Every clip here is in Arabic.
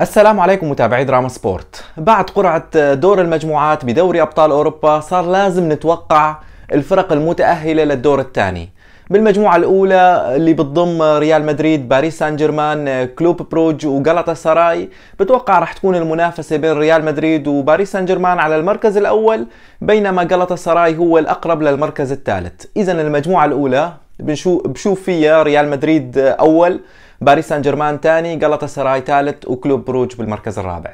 السلام عليكم متابعي دراما سبورت بعد قرعة دور المجموعات بدوري أبطال أوروبا صار لازم نتوقع الفرق المتأهلة للدور الثاني بالمجموعة الأولى اللي بتضم ريال مدريد، باريس سان جيرمان، كلوب بروج وغلطة سراي بتوقع رح تكون المنافسة بين ريال مدريد وباريس سان جيرمان على المركز الأول بينما غلطة سراي هو الأقرب للمركز الثالث إذا المجموعة الأولى بنشوف بشوف فيها ريال مدريد اول باريس سان جيرمان ثاني غلطة سراي ثالث وكلوب بروج بالمركز الرابع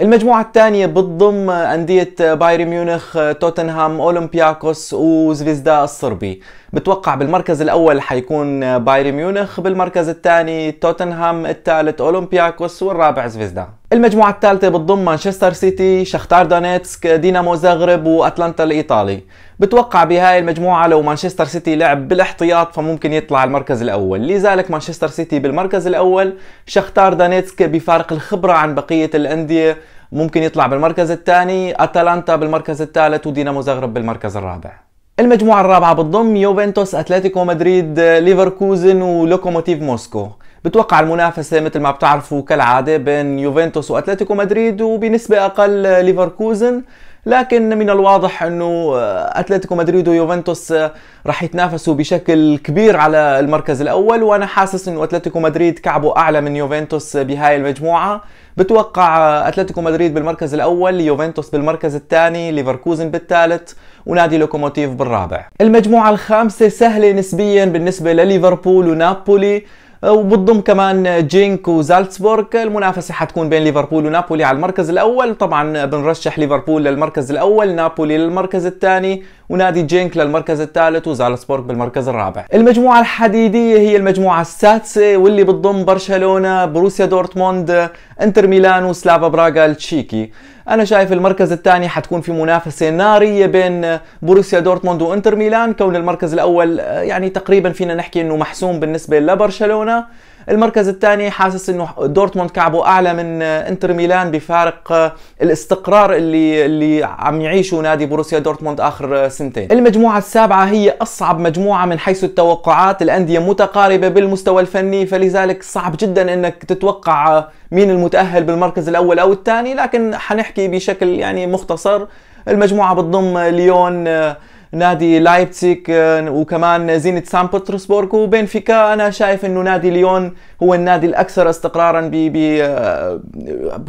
المجموعة الثانية بتضم أندية بايرن ميونخ، توتنهام، أولمبياكوس وزفيزدا الصربي، بتوقع بالمركز الاول حيكون بايرن ميونخ بالمركز الثاني توتنهام الثالث اولمبياكوس والرابع زفيزدا المجموعة الثالثة بتضم مانشستر سيتي، شختار دونيتسك، دينامو زغرب واتلانتا الايطالي. بتوقع بهاي المجموعة لو مانشستر سيتي لعب بالاحتياط فممكن يطلع المركز الاول، لذلك مانشستر سيتي بالمركز الاول، شختار دونيتسك بفارق الخبرة عن بقية الاندية ممكن يطلع بالمركز الثاني، اتلانتا بالمركز الثالث ودينامو زغرب بالمركز الرابع. المجموعة الرابعة بتضم يوفنتوس أتلتيكو مدريد ليفركوزن ولوكوموتيف موسكو بتوقع المنافسة مثل ما بتعرفوا كالعادة بين يوفنتوس وأتلتيكو مدريد وبنسبة أقل ليفركوزن لكن من الواضح انه آه، اتلتيكو مدريد ويوفنتوس آه، راح يتنافسوا بشكل كبير على المركز الاول وانا حاسس انه اتلتيكو مدريد كعبه اعلى من يوفنتوس آه، بهاي المجموعه بتوقع اتلتيكو مدريد بالمركز الاول يوفنتوس بالمركز الثاني ليفركوزن بالثالث ونادي لوكوموتيف بالرابع المجموعه الخامسه سهله نسبيا بالنسبه لليفربول ونابولي وبتضم كمان جينك وزالتسبورغ المنافسه حتكون بين ليفربول ونابولي على المركز الاول طبعا بنرشح ليفربول للمركز الاول نابولي للمركز الثاني ونادي جينك للمركز الثالث وزالسبورغ بالمركز الرابع المجموعة الحديدية هي المجموعة السادسة واللي بتضم برشلونة بروسيا دورتموند انتر ميلان وسلافا براغا التشيكي انا شايف المركز الثاني حتكون في منافسه ناريه بين بروسيا دورتموند وانتر ميلان كون المركز الاول يعني تقريبا فينا نحكي انه محسوم بالنسبه لبرشلونه المركز الثاني حاسس انه دورتموند كعبه اعلى من انتر ميلان بفارق الاستقرار اللي اللي عم يعيشه نادي بروسيا دورتموند اخر السنتين المجموعة السابعة هي أصعب مجموعة من حيث التوقعات الأندية متقاربة بالمستوى الفني فلذلك صعب جدا أنك تتوقع مين المتأهل بالمركز الأول أو الثاني لكن حنحكي بشكل يعني مختصر المجموعة بتضم ليون نادي لايبسيك اه، وكمان زينة سان بطرسبورغ وبنفيكا أنا شايف أنه نادي ليون هو النادي الأكثر استقرارا ب اه،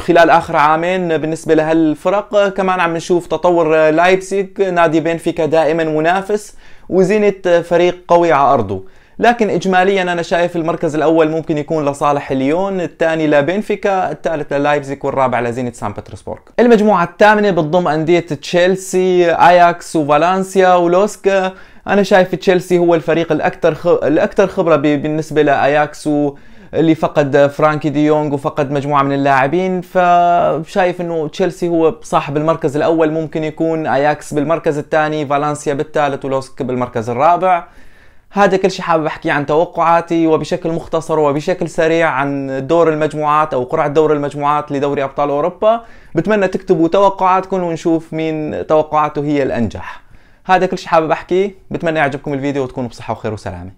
خلال آخر عامين بالنسبة لهالفرق كمان عم نشوف تطور لايبسيك نادي بنفيكا دائما منافس وزينة فريق قوي على أرضه لكن اجماليا انا شايف المركز الاول ممكن يكون لصالح ليون الثاني لبنفيكا الثالث للايبزيك والرابع لزينة سان بطرسبورغ المجموعه الثامنه بتضم انديه تشيلسي اياكس وفالنسيا ولوسكا انا شايف تشيلسي هو الفريق الاكثر خ... الاكثر خبره بالنسبه لاياكس و... اللي فقد فرانكي دي دي وفقد مجموعه من اللاعبين فشايف انه تشيلسي هو صاحب المركز الاول ممكن يكون اياكس بالمركز الثاني فالنسيا بالثالث ولوسك بالمركز الرابع هذا كل شيء حابب احكي عن توقعاتي وبشكل مختصر وبشكل سريع عن دور المجموعات او قرعه دور المجموعات لدوري ابطال اوروبا بتمنى تكتبوا توقعاتكم ونشوف مين توقعاته هي الانجح هذا كل شيء حابب احكيه بتمنى يعجبكم الفيديو وتكونوا بصحه وخير وسلامه